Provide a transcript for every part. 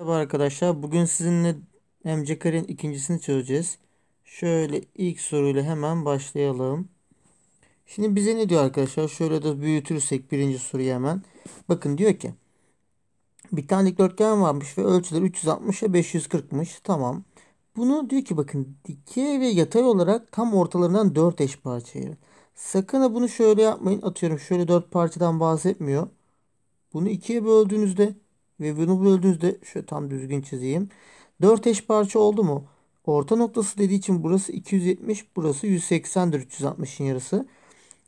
Merhaba arkadaşlar. Bugün sizinle MCK'nin ikincisini çözeceğiz. Şöyle ilk soruyla hemen başlayalım. Şimdi bize ne diyor arkadaşlar? Şöyle de büyütürsek birinci soruyu hemen. Bakın diyor ki. Bir tane dikdörtgen varmış ve ölçüler 360 ve 540'mış. Tamam. Bunu diyor ki bakın dikey ve yatay olarak tam ortalarından 4 eş parça Sakın ha bunu şöyle yapmayın. Atıyorum şöyle 4 parçadan bahsetmiyor. Bunu ikiye böldüğünüzde ve bunu böldüğünüzde şöyle tam düzgün çizeyim. 4 eş parça oldu mu? Orta noktası dediği için burası 270, burası 180'dir 360'ın yarısı.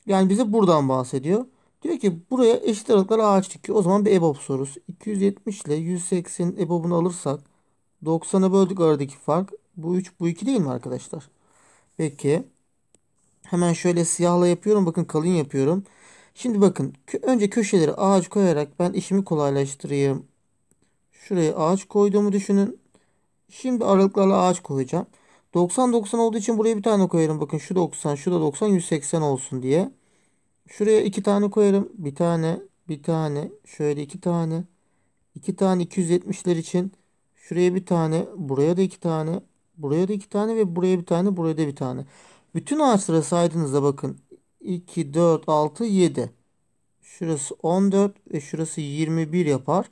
Yani bize buradan bahsediyor. Diyor ki buraya eşit aralıklar ağaç dikiyor. O zaman bir EBOB sorusu. 270 ile 180 EBOB'unu alırsak 90'a böldük aradaki fark. Bu 3 bu 2 değil mi arkadaşlar? Peki. Hemen şöyle siyahla yapıyorum. Bakın kalın yapıyorum. Şimdi bakın önce köşeleri ağaç koyarak ben işimi kolaylaştırayım. Şuraya ağaç koyduğumu düşünün. Şimdi aralıklarla ağaç koyacağım. 90-90 olduğu için buraya bir tane koyarım. Bakın şu 90, şu da 90, 180 olsun diye. Şuraya iki tane koyarım. Bir tane, bir tane, şöyle iki tane. iki tane 270'ler için. Şuraya bir tane, buraya da iki tane, buraya da iki tane ve buraya bir tane, buraya da bir tane. Bütün ağaçlara saydığınızda bakın. 2, 4, 6, 7. Şurası 14 ve şurası 21 yapar.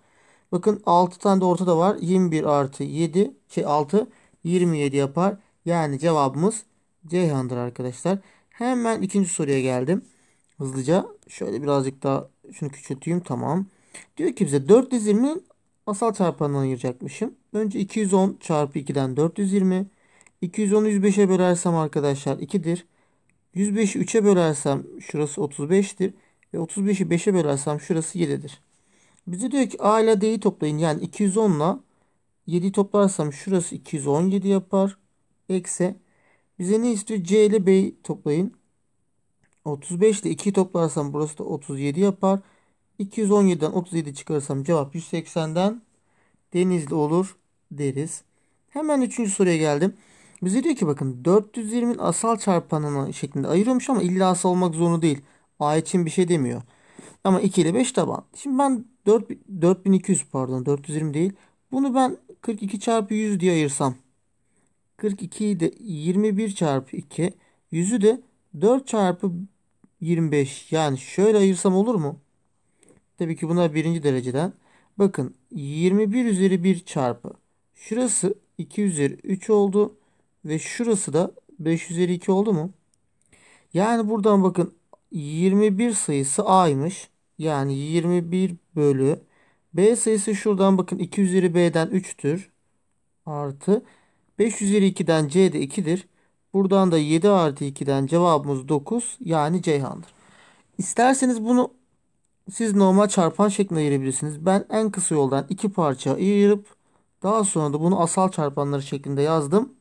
Bakın 6 tane de ortada var. 21 artı 7 şey 6 27 yapar. Yani cevabımız Ceyhan'dır arkadaşlar. Hemen ikinci soruya geldim. Hızlıca şöyle birazcık daha şunu küçülteyim. Tamam. Diyor ki bize 4 asal çarpanını ayıracakmışım. Önce 210 çarpı 2'den 420. 210'u 105'e bölersem arkadaşlar 2'dir. 105'i 3'e bölersem şurası 35'tir. Ve 35'i 5'e bölersem şurası 7'dir. Bize diyor ki A ile D'yi toplayın. Yani 210 ile 7 toplarsam şurası 217 yapar. eksi Bize ne istiyor? C ile B'yi toplayın. 35 ile 2 toplarsam burası da 37 yapar. 217'den 37 çıkarırsam cevap 180'den denizli olur deriz. Hemen 3. soruya geldim. Bize diyor ki bakın 420'nin asal çarpanını şeklinde ayırıyormuş ama illa asal olmak zorunda değil. A için bir şey demiyor. Ama 2 ile 5 taban. Şimdi ben 4, 4200 pardon 420 değil. Bunu ben 42 çarpı 100 diye ayırsam. 42'yi de 21 çarpı 2. 100'ü de 4 çarpı 25. Yani şöyle ayırsam olur mu? Tabii ki bunlar birinci dereceden. Bakın 21 üzeri 1 çarpı. Şurası 2 üzeri 3 oldu. Ve şurası da 5 üzeri 2 oldu mu? Yani buradan bakın 21 sayısı a'ymış. Yani 21 bölü B sayısı şuradan bakın 2 üzeri B'den 3'tür. Artı 5 üzeri 2'den c'de 2'dir. Buradan da 7 artı 2'den cevabımız 9 yani Ceyhan'dır. İsterseniz bunu siz normal çarpan şeklinde ayırabilirsiniz. Ben en kısa yoldan iki parça ayırıp daha sonra da bunu asal çarpanları şeklinde yazdım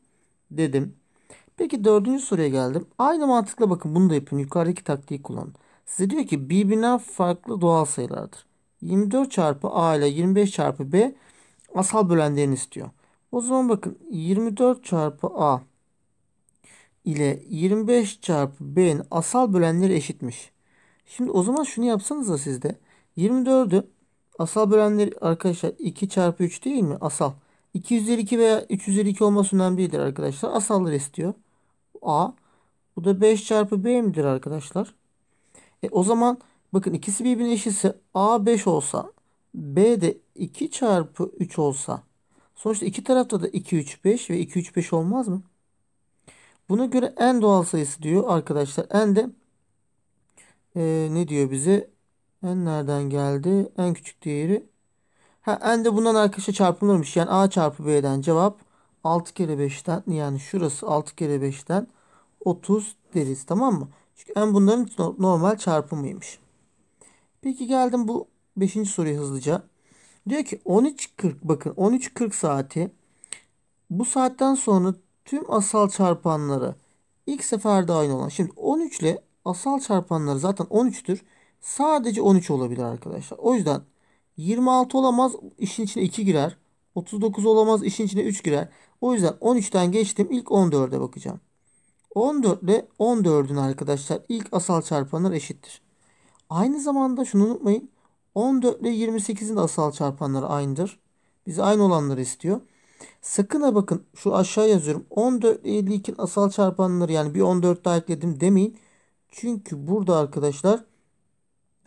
dedim. Peki dördüncü soruya geldim. Aynı mantıkla bakın bunu da yapın. Yukarıdaki taktiği kullanın. Size diyor ki birbirinden farklı doğal sayılardır. 24 çarpı a ile 25 çarpı b asal bölenlerini istiyor. O zaman bakın 24 çarpı a ile 25 çarpı b'nin asal bölenleri eşitmiş. Şimdi o zaman şunu yapsanız da sizde 24'ü asal bölenleri arkadaşlar 2 çarpı 3 değil mi? Asal. 2 üzeri 2 veya 3 üzeri 2 olması önemli değildir arkadaşlar. Asalları istiyor. A. Bu da 5 çarpı B midir arkadaşlar? E, o zaman bakın ikisi birbirine eşitse A 5 olsa B de 2 çarpı 3 olsa sonuçta iki tarafta da 2 3 5 ve 2 3 5 olmaz mı? Buna göre en doğal sayısı diyor arkadaşlar. En de e, ne diyor bize? En nereden geldi? En küçük değeri. Ha, en de bundan arkadaşlar çarpımlarmış. Yani A çarpı B'den cevap 6 kere 5'ten yani şurası 6 kere 5'ten 30 deriz tamam mı? Çünkü m bunların normal çarpımıymış. Peki geldim bu 5. soruya hızlıca. Diyor ki 13.40 bakın 13.40 saati bu saatten sonra tüm asal çarpanları ilk seferde aynı olan. Şimdi 13 ile asal çarpanları zaten 13'tür. Sadece 13 olabilir arkadaşlar. O yüzden 26 olamaz işin içine 2 girer. 39 olamaz işin içine 3 girer. O yüzden 13'ten geçtim ilk 14'e bakacağım. 14 ile 14'ün arkadaşlar ilk asal çarpanları eşittir. Aynı zamanda şunu unutmayın. 14 ile 28'in de asal çarpanları aynıdır. Bize aynı olanları istiyor. Sakın ha bakın şu aşağı yazıyorum. 14 ile 52'nin asal çarpanları yani bir 14 daha ekledim demeyin. Çünkü burada arkadaşlar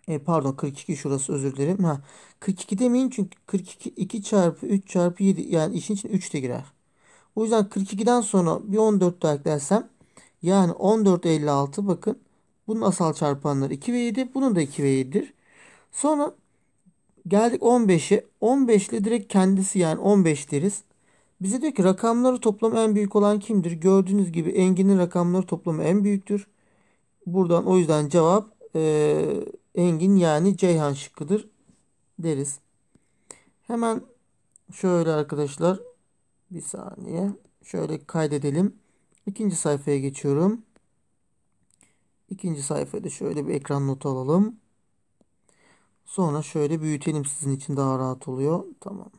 e, pardon 42 şurası özür dilerim. Ha, 42 demeyin çünkü 42 2 çarpı 3 çarpı 7 yani işin için 3 de girer. O yüzden 42'den sonra bir 14 daha eklersem yani 14 56 bakın. Bunun asal çarpanları 2 ve 7. Bunun da 2 ve 7'dir. Sonra geldik 15'e. 15 ile direkt kendisi yani 15 deriz. Bize diyor ki rakamları toplamı en büyük olan kimdir? Gördüğünüz gibi Engin'in rakamları toplamı en büyüktür. Buradan o yüzden cevap e, Engin yani Ceyhan şıkkıdır deriz. Hemen şöyle arkadaşlar bir saniye şöyle kaydedelim. İkinci sayfaya geçiyorum. İkinci sayfada şöyle bir ekran notu alalım. Sonra şöyle büyütelim sizin için daha rahat oluyor. Tamam.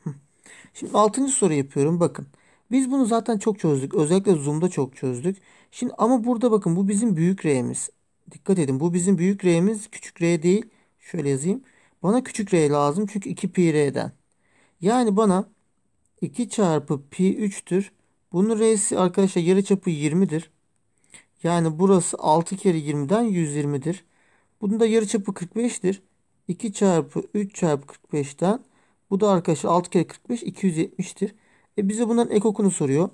Şimdi altıncı soru yapıyorum. Bakın. Biz bunu zaten çok çözdük. Özellikle Zoom'da çok çözdük. Şimdi ama burada bakın bu bizim büyük R'miz. Dikkat edin bu bizim büyük R'miz küçük R değil. Şöyle yazayım. Bana küçük R lazım çünkü 2 pi R'den. Yani bana 2 çarpı pi 3'tür. Bunun reisi arkadaşlar yarı çapı 20'dir. Yani burası 6 kere 20'den 120'dir. Bunun da yarı çapı 45'tir. 2 çarpı 3 çarpı 45'ten bu da arkadaşlar 6 kere 45 270'tir. E bize bundan ekokunu soruyor.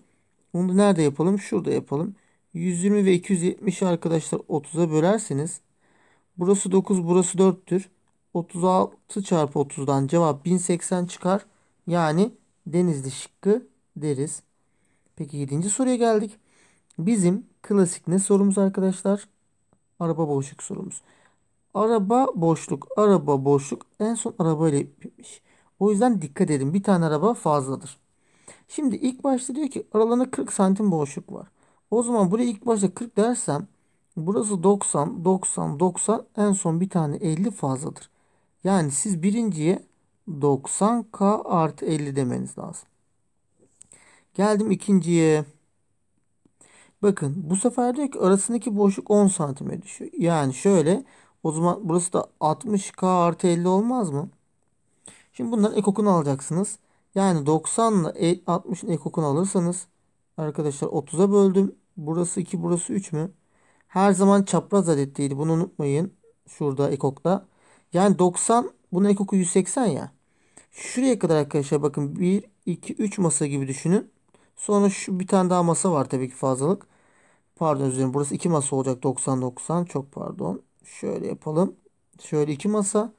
Bunu da nerede yapalım? Şurada yapalım. 120 ve 270 arkadaşlar 30'a bölerseniz burası 9 burası 4'tür. 36 çarpı 30'dan cevap 1080 çıkar. Yani Denizli şıkkı deriz. Peki 7. soruya geldik. Bizim klasik ne sorumuz arkadaşlar? Araba boşluk sorumuz. Araba boşluk, araba boşluk en son araba ile bitmiş. O yüzden dikkat edin bir tane araba fazladır. Şimdi ilk başta diyor ki aralarında 40 santim boşluk var. O zaman buraya ilk başta 40 dersem burası 90, 90, 90 en son bir tane 50 fazladır. Yani siz birinciye 90K artı 50 demeniz lazım. Geldim ikinciye. Bakın bu sefer diyor ki arasındaki boşluk 10 santime düşüyor. Yani şöyle o zaman burası da 60k artı 50 olmaz mı? Şimdi bunların ekokunu alacaksınız. Yani 90 ile 60'ın e, ekokunu alırsanız arkadaşlar 30'a böldüm. Burası 2 burası 3 mü? Her zaman çapraz adetteydi. Bunu unutmayın. Şurada ekokta. Yani 90 bunun ekoku 180 ya. Şuraya kadar arkadaşlar bakın 1 2 3 masa gibi düşünün. Sonra şu bir tane daha masa var tabii ki fazlalık. Pardon özür Burası iki masa olacak. 90-90. Çok pardon. Şöyle yapalım. Şöyle iki masa.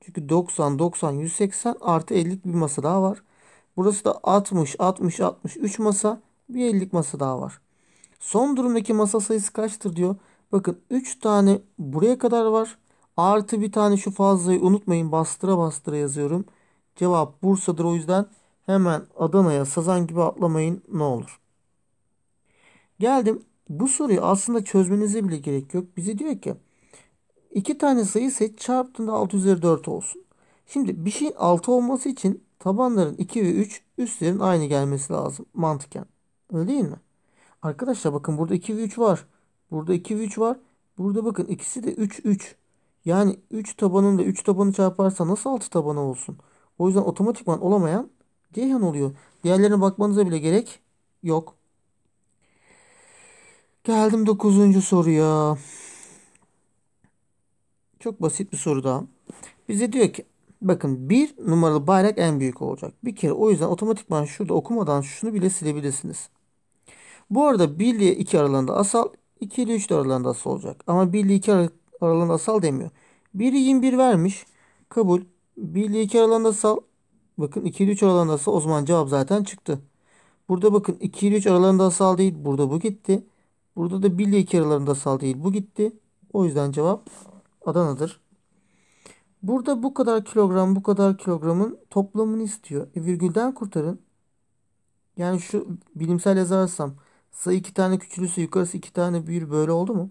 Çünkü 90, 90, 180 artı 50'lik bir masa daha var. Burası da 60, 60, 60, 3 masa. Bir 50'lik masa daha var. Son durumdaki masa sayısı kaçtır diyor. Bakın 3 tane buraya kadar var. Artı bir tane şu fazlayı unutmayın. Bastıra bastıra yazıyorum. Cevap Bursa'dır o yüzden Hemen Adana'ya sazan gibi atlamayın ne olur. Geldim. Bu soruyu aslında çözmenize bile gerek yok. Bize diyor ki iki tane sayı seç çarptığında 6 üzeri 4 olsun. Şimdi bir şeyin 6 olması için tabanların 2 ve 3 üstlerin aynı gelmesi lazım mantıken. Öyle değil mi? Arkadaşlar bakın burada 2 ve 3 var. Burada 2 ve 3 var. Burada bakın ikisi de 3 3. Yani 3 tabanında 3 tabanı çarparsa nasıl 6 tabanı olsun? O yüzden otomatikman olamayan Ceyhan oluyor. Diğerlerine bakmanıza bile gerek yok. Geldim 9. soruya. Çok basit bir soru daha. Bize diyor ki bakın bir numaralı bayrak en büyük olacak. Bir kere o yüzden otomatikman şurada okumadan şunu bile silebilirsiniz. Bu arada 1 ile 2 aralığında asal 2 ile 3 aralığında asal olacak. Ama 1 ile 2 aralığında asal demiyor. 1'i 21 vermiş. Kabul. 1 ile 2 aralığında asal Bakın 2 ile 3 aralarındaysa o zaman cevap zaten çıktı. Burada bakın 2 ile 3 aralarında asal değil. Burada bu gitti. Burada da 1 ile 2 aralarında asal değil. Bu gitti. O yüzden cevap Adana'dır. Burada bu kadar kilogram bu kadar kilogramın toplamını istiyor. E, virgülden kurtarın. Yani şu bilimsel yazarsam sayı iki tane küçülürse yukarısı iki tane büyür böyle oldu mu?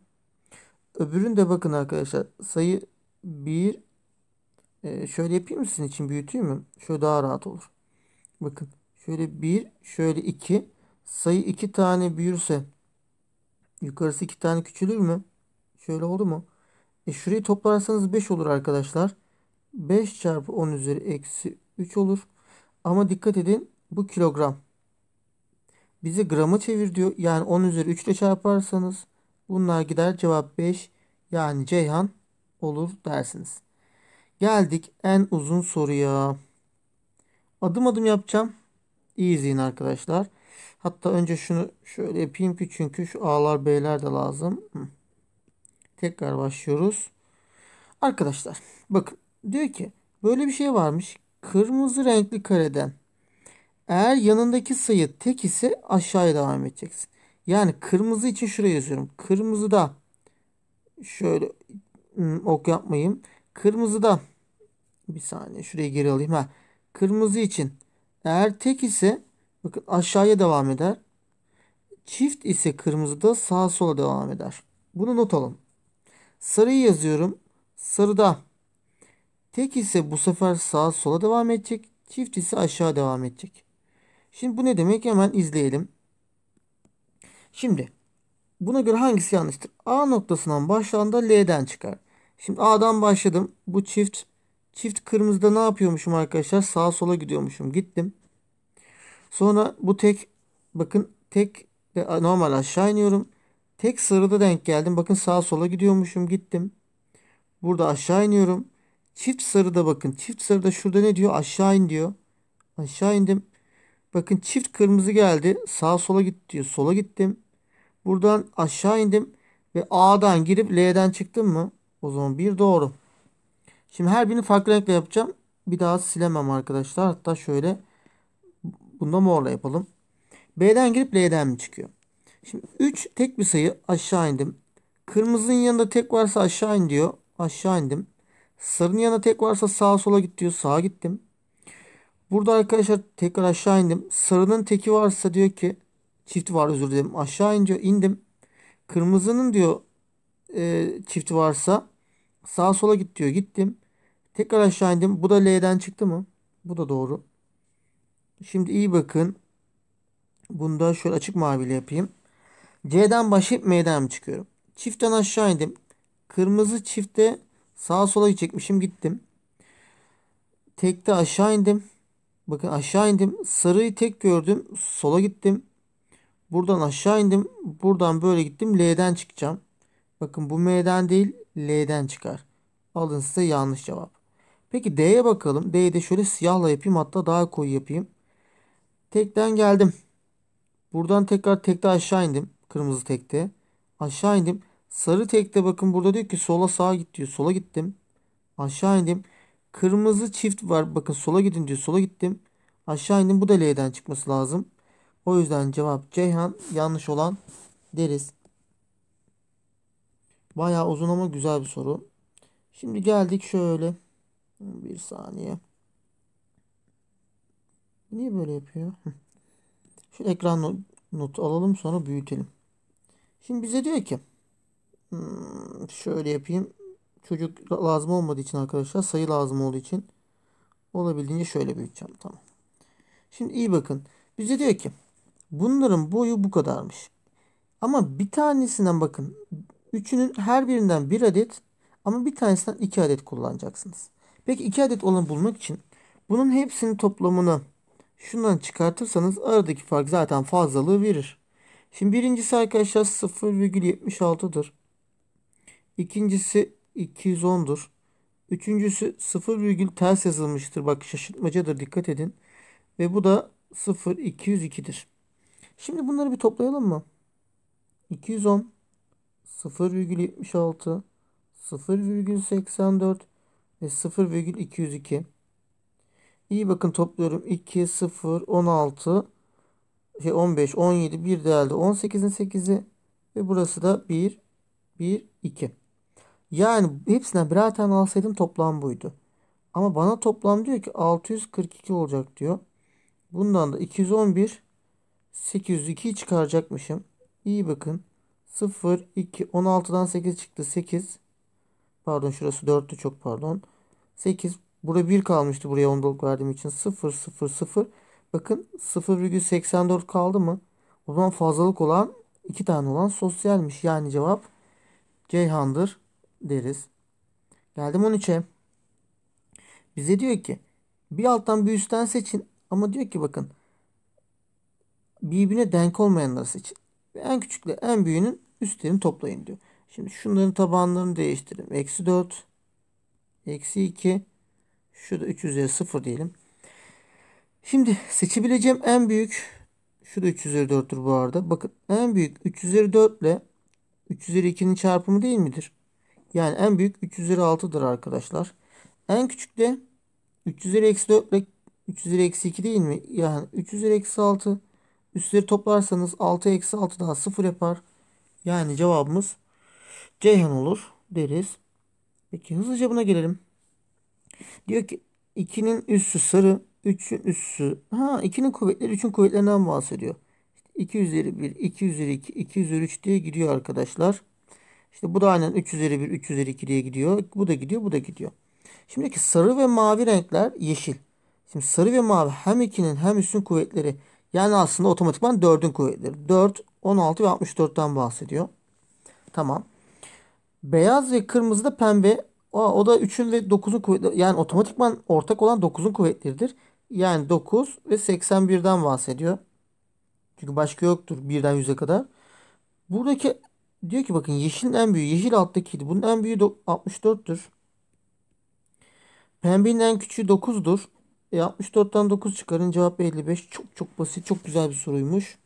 Öbüründe bakın arkadaşlar sayı 1 ee, şöyle yapayım mı sizin için büyüteyim mi? Şöyle daha rahat olur. Bakın şöyle 1 şöyle 2 sayı 2 tane büyürse yukarısı 2 tane küçülür mü? Şöyle oldu mu? E şurayı toplarsanız 5 olur arkadaşlar. 5 çarpı 10 üzeri eksi 3 olur. Ama dikkat edin bu kilogram. Bizi grama çevir diyor. Yani 10 üzeri 3 ile çarparsanız bunlar gider cevap 5 yani Ceyhan olur dersiniz. Geldik en uzun soruya. Adım adım yapacağım. İyi izleyin arkadaşlar. Hatta önce şunu şöyle yapayım ki çünkü şu A'lar B'ler de lazım. Tekrar başlıyoruz. Arkadaşlar bakın diyor ki böyle bir şey varmış. Kırmızı renkli kareden eğer yanındaki sayı tek ise aşağıya devam edeceksin. Yani kırmızı için şuraya yazıyorum. Kırmızıda şöyle ıı, ok yapmayayım. Kırmızıda bir saniye şuraya geri alayım. Ha. Kırmızı için eğer tek ise bakın aşağıya devam eder. Çift ise kırmızıda sağa sola devam eder. Bunu not alın. Sarıyı yazıyorum. Sarıda tek ise bu sefer sağa sola devam edecek. Çift ise aşağı devam edecek. Şimdi bu ne demek hemen izleyelim. Şimdi buna göre hangisi yanlıştır? A noktasından başlandı L'den çıkar. Şimdi A'dan başladım. Bu çift Çift kırmızıda ne yapıyormuşum arkadaşlar? Sağa sola gidiyormuşum. Gittim. Sonra bu tek bakın tek normal aşağı iniyorum. Tek sarıda denk geldim. Bakın sağa sola gidiyormuşum. Gittim. Burada aşağı iniyorum. Çift sarıda bakın. Çift sarıda şurada ne diyor? Aşağı in diyor. Aşağı indim. Bakın çift kırmızı geldi. Sağa sola git diyor. Sola gittim. Buradan aşağı indim. Ve A'dan girip L'den çıktım mı? O zaman bir doğru. Şimdi her birini farklı renkle yapacağım. Bir daha silemem arkadaşlar. Hatta şöyle bunda morla yapalım. B'den girip L'den mi çıkıyor? Şimdi 3 tek bir sayı aşağı indim. Kırmızının yanında tek varsa aşağı in diyor. Aşağı indim. Sarının yanında tek varsa sağa sola git diyor. Sağa gittim. Burada arkadaşlar tekrar aşağı indim. Sarının teki varsa diyor ki çift var özür dilerim. Aşağı in diyor. indim. Kırmızının diyor e, çifti varsa sağa sola git diyor. Gittim. Tekrar aşağı indim. Bu da L'den çıktı mı? Bu da doğru. Şimdi iyi bakın. Bunu da şöyle açık maviyle yapayım. C'den başlayıp M'den mi çıkıyorum? Çiftten aşağı indim. Kırmızı çifte sağa sola çekmişim gittim. Tekte aşağı indim. Bakın aşağı indim. Sarıyı tek gördüm. Sola gittim. Buradan aşağı indim. Buradan böyle gittim. L'den çıkacağım. Bakın bu M'den değil L'den çıkar. Alın size yanlış cevap. Peki D'ye bakalım. D'yi de şöyle siyahla yapayım. Hatta daha koyu yapayım. Tekten geldim. Buradan tekrar tekte aşağı indim. Kırmızı tekte. Aşağı indim. Sarı tekte bakın burada diyor ki sola sağa git diyor. Sola gittim. Aşağı indim. Kırmızı çift var. Bakın sola gidin diyor. Sola gittim. Aşağı indim. Bu da L'den çıkması lazım. O yüzden cevap Ceyhan yanlış olan deriz. Bayağı uzun ama güzel bir soru. Şimdi geldik şöyle. Bir saniye. Niye böyle yapıyor? Şu ekran not alalım sonra büyütelim. Şimdi bize diyor ki hmm, şöyle yapayım. Çocuk lazım olmadığı için arkadaşlar sayı lazım olduğu için olabildiğince şöyle büyüteceğim. Tamam. Şimdi iyi bakın. Bize diyor ki bunların boyu bu kadarmış. Ama bir tanesinden bakın. Üçünün her birinden bir adet ama bir tanesinden iki adet kullanacaksınız. Peki 2 adet olanı bulmak için bunun hepsinin toplamını şundan çıkartırsanız aradaki fark zaten fazlalığı verir. Şimdi birincisi arkadaşlar 0,76'dır. İkincisi 210'dur. Üçüncüsü 0, ters yazılmıştır. Bak şaşırtmacadır dikkat edin. Ve bu da 0.202'dir. Şimdi bunları bir toplayalım mı? 210, 0,76, 0,84, 0,202. İyi bakın topluyorum. 2, 0, 16, şey 15, 17, bir değerli 18'in 8'i ve burası da 1, 1, 2. Yani hepsinden birer tane alsaydım toplam buydu. Ama bana toplam diyor ki 642 olacak diyor. Bundan da 211, 802 çıkaracakmışım. İyi bakın. 0, 2, 16'dan 8 çıktı. 8. Pardon şurası 4'tü çok pardon. 8. Burada 1 kalmıştı buraya 10 doluk verdiğim için. 0 0 0. Bakın 0,84 kaldı mı? O zaman fazlalık olan 2 tane olan sosyalmiş. Yani cevap Ceyhan'dır deriz. Geldim 13'e. Bize diyor ki bir alttan bir üstten seçin ama diyor ki bakın birbirine denk olmayanları seçin. Ve en küçükle en büyüğünün üstlerini toplayın diyor. Şimdi şunların tabanlarını değiştirelim. Eksi 4 Eksi 2. Şu da 3 üzeri 0 diyelim. Şimdi seçebileceğim en büyük şu da 3 üzeri 4'tür bu arada. Bakın en büyük 3 üzeri 4 ile 3 üzeri 2'nin çarpımı değil midir? Yani en büyük 3 üzeri 6'dır arkadaşlar. En küçük de 3 üzeri eksi 4 ile 3 üzeri eksi 2 değil mi? Yani 3 üzeri eksi 6 üstleri toplarsanız 6 eksi 6 daha 0 yapar. Yani cevabımız Ceyhan olur deriz. Peki hızlıca buna gelelim. Diyor ki 2'nin üssü sarı, 3'ün üssü. Ha 2'nin kuvvetleri 3'ün kuvvetlerinden bahsediyor. İşte 2 üzeri 1, 2 üzeri 2, 2 üzeri 3 diye gidiyor arkadaşlar. İşte bu da aynen 3 üzeri 1, 3 üzeri 2 diye gidiyor. Bu da gidiyor, bu da gidiyor. Şimdi ki sarı ve mavi renkler yeşil. Şimdi sarı ve mavi hem 2'nin hem üssün kuvvetleri. Yani aslında otomatikman 4'ün kuvvetleri. 4, 16 ve 64'ten bahsediyor. Tamam. Beyaz ve kırmızı da pembe. O, o da 3'ün ve 9'un kuvvetleri. Yani otomatikman ortak olan 9'un kuvvetleridir. Yani 9 ve 81'den bahsediyor. Çünkü başka yoktur 1'den 100'e kadar. Buradaki diyor ki bakın yeşilin en büyüğü yeşil alttakiydi. Bunun en büyüğü 64'tür. Pembenin en küçüğü 9'dur. E 64'ten 9 çıkarın cevap 55. Çok çok basit çok güzel bir soruymuş.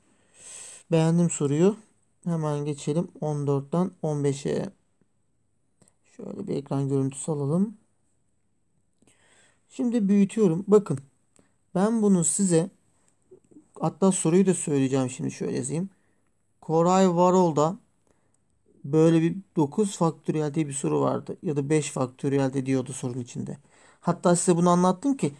Beğendim soruyu. Hemen geçelim 14'ten 15'e. Şöyle bir ekran görüntüsü alalım. Şimdi büyütüyorum. Bakın ben bunu size hatta soruyu da söyleyeceğim şimdi şöyle yazayım. Koray Varol'da böyle bir 9 faktöriyel diye bir soru vardı. Ya da 5 faktöriyel de diyordu sorunun içinde. Hatta size bunu anlattım ki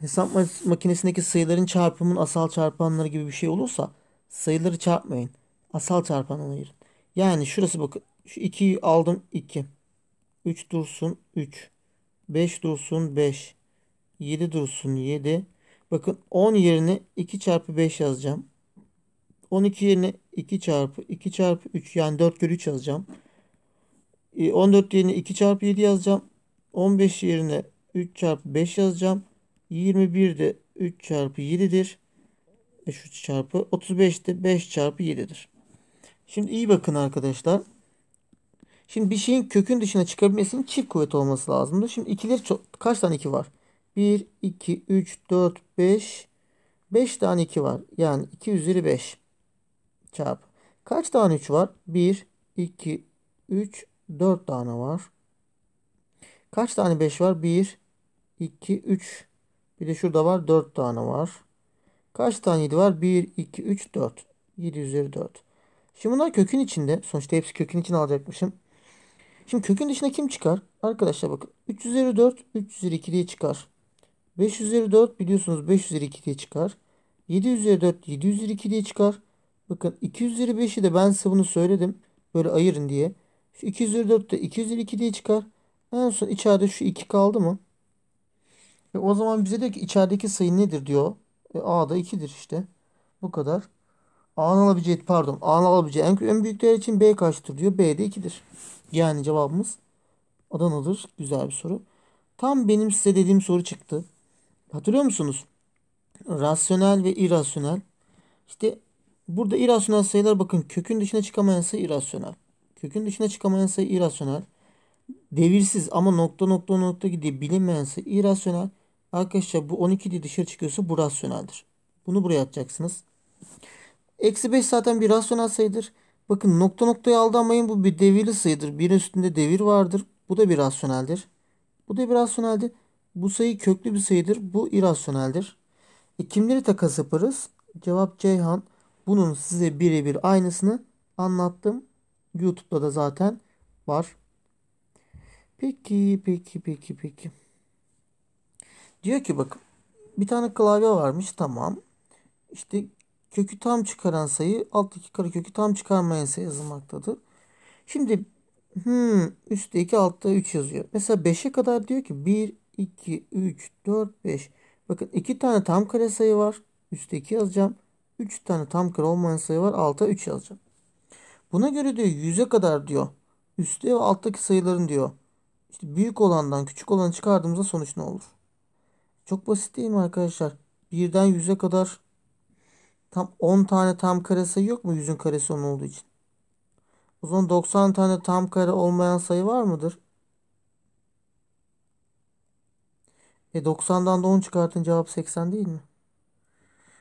hesap makinesindeki sayıların çarpımının asal çarpanları gibi bir şey olursa sayıları çarpmayın. Asal çarpanını ayırın. Yani şurası bakın. Şu 2'yi aldım 2. 3 dursun 3. 5 dursun 5. 7 dursun 7. Bakın 10 yerine 2 çarpı 5 yazacağım. 12 yerine 2 çarpı 2 çarpı 3 yani 4 bölü 3 yazacağım. 14 e, yerine 2 çarpı 7 yazacağım. 15 yerine 3 çarpı 5 yazacağım. 21 de 3 çarpı 7'dir. 3 e, çarpı 35 de 5 çarpı 7'dir. Şimdi iyi bakın arkadaşlar. Şimdi bir şeyin kökün dışına çıkabilmesinin çift kuvvet olması lazımdı. Şimdi ikileri kaç tane iki var? 1, 2, 3, 4, 5. 5 tane 2 var. Yani 2 üzeri 5 çarpı. Kaç tane 3 var? 1, 2, 3, 4 tane var. Kaç tane 5 var? 1, 2, 3. Bir de şurada var 4 tane var. Kaç tane 7 var? 1, 2, 3, 4. 7 üzeri 4. Şimdi bunlar kökün içinde. Sonuçta hepsi kökün içinde alacakmışım. Şimdi kökün dışına kim çıkar? Arkadaşlar bakın 3 üzeri 4 3 üzeri 2 diye çıkar. 5 üzeri 4 biliyorsunuz 5 üzeri 2 diye çıkar. 7 üzeri 4 7 üzeri 2 diye çıkar. Bakın 2 üzeri 5'i de ben size bunu söyledim. Böyle ayırın diye. Şu 2 üzeri 4 de 2 üzeri 2 diye çıkar. En son içeride şu 2 kaldı mı? E o zaman bize diyor ki içerideki sayı nedir diyor. E A da 2'dir işte. Bu kadar. A'nın alabileceği pardon A'nın alabileceği en, en büyük değer için B kaçtır diyor. B de 2'dir. Yani cevabımız Adana'dır. Güzel bir soru. Tam benim size dediğim soru çıktı. Hatırlıyor musunuz? Rasyonel ve irrasyonel. İşte burada irrasyonel sayılar bakın kökün dışına çıkamayan sayı irrasyonel. Kökün dışına çıkamayan sayı irrasyonel. Devirsiz ama nokta nokta nokta gidiyor bilinmeyen sayı irrasyonel. Arkadaşlar bu 12 diye dışarı çıkıyorsa bu rasyoneldir. Bunu buraya atacaksınız. Eksi 5 zaten bir rasyonel sayıdır. Bakın nokta noktaya aldanmayın. Bu bir devirli sayıdır. Birin üstünde devir vardır. Bu da bir rasyoneldir. Bu da bir rasyoneldir. Bu sayı köklü bir sayıdır. Bu irrasyoneldir. E kimleri takas yaparız? Cevap Ceyhan. Bunun size birebir aynısını anlattım. YouTube'da da zaten var. Peki, peki, peki, peki. Diyor ki bak bir tane klavye varmış tamam. İşte kökü tam çıkaran sayı alttaki karekökü tam çıkarmayan sayı yazılmaktadır. Şimdi hmm, üstte 2 altta 3 yazıyor. Mesela 5'e kadar diyor ki 1, 2, 3, 4, 5. Bakın 2 tane tam kare sayı var. Üstte 2 yazacağım. 3 tane tam kare olmayan sayı var. Alta 3 yazacağım. Buna göre diyor 100'e kadar diyor. Üstte ve alttaki sayıların diyor. İşte büyük olandan küçük olanı çıkardığımızda sonuç ne olur? Çok basit değil mi arkadaşlar? Birden 100'e kadar Tam 10 tane tam kare sayı yok mu yüzün karesi 10 olduğu için? O zaman 90 tane tam kare olmayan sayı var mıdır? E 90'dan da 10 çıkartın cevap 80 değil mi?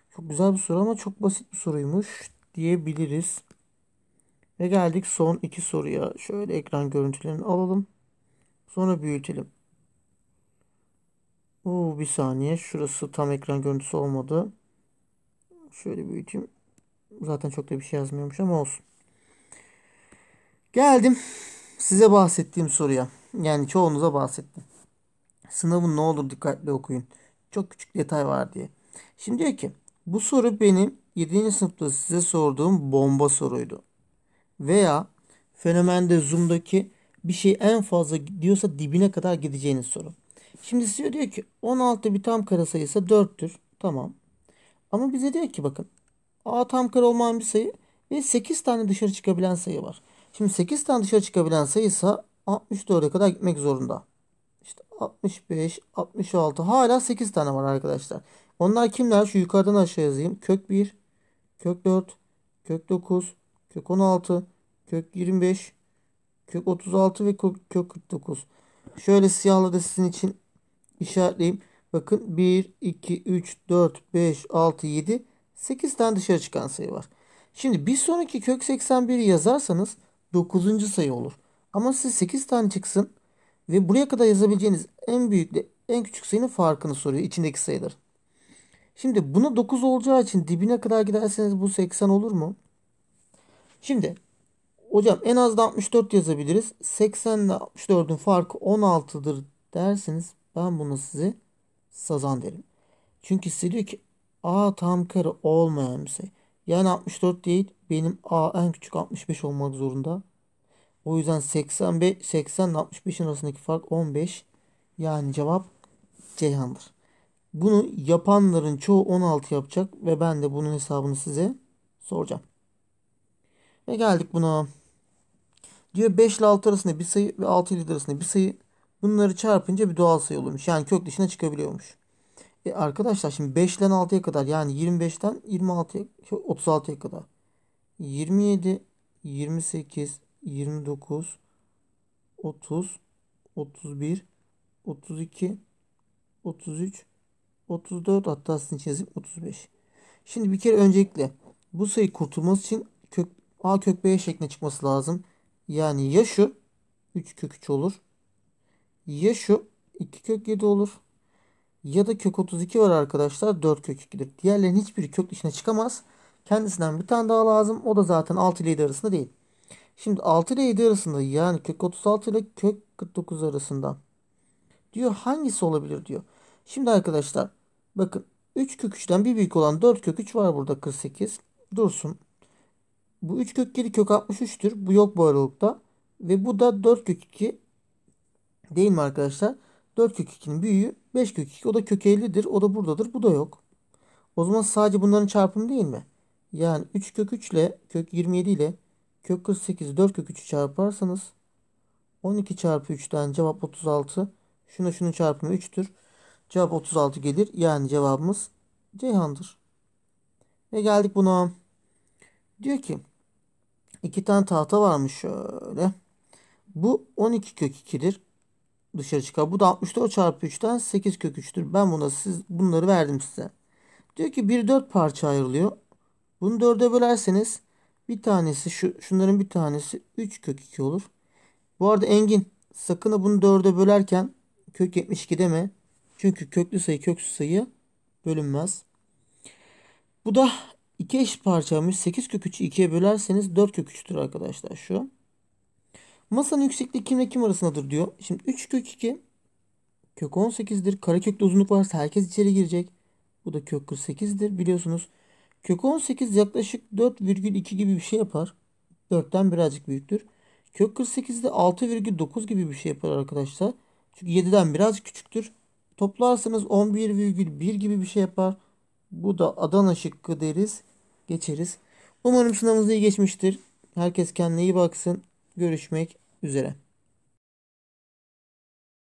Çok güzel bir soru ama çok basit bir soruymuş diyebiliriz. Ve geldik son iki soruya. Şöyle ekran görüntülerini alalım. Sonra büyütelim. Oo, bir saniye. Şurası tam ekran görüntüsü olmadı. Şöyle büyüteyim. Zaten çok da bir şey yazmıyormuş ama olsun. Geldim size bahsettiğim soruya. Yani çoğunuza bahsettim. Sınavın ne olur dikkatli okuyun. Çok küçük detay var diye. Şimdi diyor ki bu soru benim 7. sınıfta size sorduğum bomba soruydu. Veya fenomende Zoom'daki bir şey en fazla diyorsa dibine kadar gideceğiniz soru. Şimdi size diyor ki 16 bir tam kara sayısı 4'tür. Tamam. Ama bize diyor ki bakın A tam kare olmayan bir sayı ve 8 tane dışarı çıkabilen sayı var. Şimdi 8 tane dışarı çıkabilen sayıysa 64'e kadar gitmek zorunda. İşte 65, 66 hala 8 tane var arkadaşlar. Onlar kimler? Şu yukarıdan aşağı yazayım. Kök 1, kök 4, kök 9, kök 16, kök 25, kök 36 ve kök 49. Şöyle siyahla da sizin için işaretleyeyim. Bakın 1, 2, 3, 4, 5, 6, 7, 8 tane dışarı çıkan sayı var. Şimdi bir sonraki kök 81'i yazarsanız 9. sayı olur. Ama size 8 tane çıksın ve buraya kadar yazabileceğiniz en büyükle en küçük sayının farkını soruyor içindeki sayılar. Şimdi buna 9 olacağı için dibine kadar giderseniz bu 80 olur mu? Şimdi hocam en az da 64 yazabiliriz. 80 ile 64'ün farkı 16'dır dersiniz. Ben bunu size sazan derim. Çünkü silik A tam karı olmayan bir şey. Yani 64 değil benim A en küçük 65 olmak zorunda. O yüzden 85, 80 ile 65'in arasındaki fark 15. Yani cevap Ceyhan'dır. Bunu yapanların çoğu 16 yapacak ve ben de bunun hesabını size soracağım. Ve geldik buna. Diyor 5 ile 6 arasında bir sayı ve 6 ile 7 arasında bir sayı Bunları çarpınca bir doğal sayı olurmuş. Yani kök dışına çıkabiliyormuş. E arkadaşlar şimdi 5'den 6'ya kadar yani 25'ten 26'ya 36'ya kadar. 27, 28, 29, 30, 31, 32, 33, 34 hatta sizin çizim 35. Şimdi bir kere öncelikle bu sayı kurtulması için kök A kök B şekline çıkması lazım. Yani ya şu 3 kök 3 olur ya şu 2 kök 7 olur. Ya da kök 32 var arkadaşlar. 4 kök 2'dir. Diğerlerin hiçbiri kök dışına çıkamaz. Kendisinden bir tane daha lazım. O da zaten 6 ile 7 arasında değil. Şimdi 6 ile 7 arasında yani kök 36 ile kök 49 arasında diyor hangisi olabilir diyor. Şimdi arkadaşlar bakın 3 kök 3'ten bir büyük olan 4 kök 3 var burada 48. Dursun. Bu 3 kök 7 kök 63'tür. Bu yok bu aralıkta. Ve bu da 4 kök 2 Değil mi arkadaşlar? 4 kök 2'nin büyüğü 5 kök 2. O da kök 50'dir. O da buradadır. Bu da yok. O zaman sadece bunların çarpımı değil mi? Yani 3 kök 3 ile kök 27 ile kök 48 4 kök 3'ü çarparsanız 12 çarpı 3'ten cevap 36. Şuna şunun çarpımı 3'tür. Cevap 36 gelir. Yani cevabımız Ceyhan'dır. Ve geldik buna. Diyor ki iki tane tahta varmış şöyle. Bu 12 kök 2'dir dışarı çıkar. Bu da 64 çarpı 3'ten 8 kök 3'tür. Ben buna siz bunları verdim size. Diyor ki bir 4 parça ayrılıyor. Bunu 4'e bölerseniz bir tanesi şu şunların bir tanesi 3 kök 2 olur. Bu arada Engin sakın ha bunu 4'e bölerken kök 72 deme. Çünkü köklü sayı köksüz sayı bölünmez. Bu da 2 eşit parçamış. 8 kök 3'ü 2'ye bölerseniz 4 kök 3'tür arkadaşlar şu. Masanın yüksekliği kimle kim arasındadır diyor. Şimdi 3 kök 2 kök 18'dir. Karekökte uzunluk varsa herkes içeri girecek. Bu da kök 48'dir biliyorsunuz. Kök 18 yaklaşık 4,2 gibi bir şey yapar. 4'ten birazcık büyüktür. Kök 48 de 6,9 gibi bir şey yapar arkadaşlar. Çünkü 7'den biraz küçüktür. Toplarsanız 11,1 gibi bir şey yapar. Bu da Adana şıkkı deriz. Geçeriz. Umarım sınavınız iyi geçmiştir. Herkes kendine iyi baksın. Görüşmek üzere.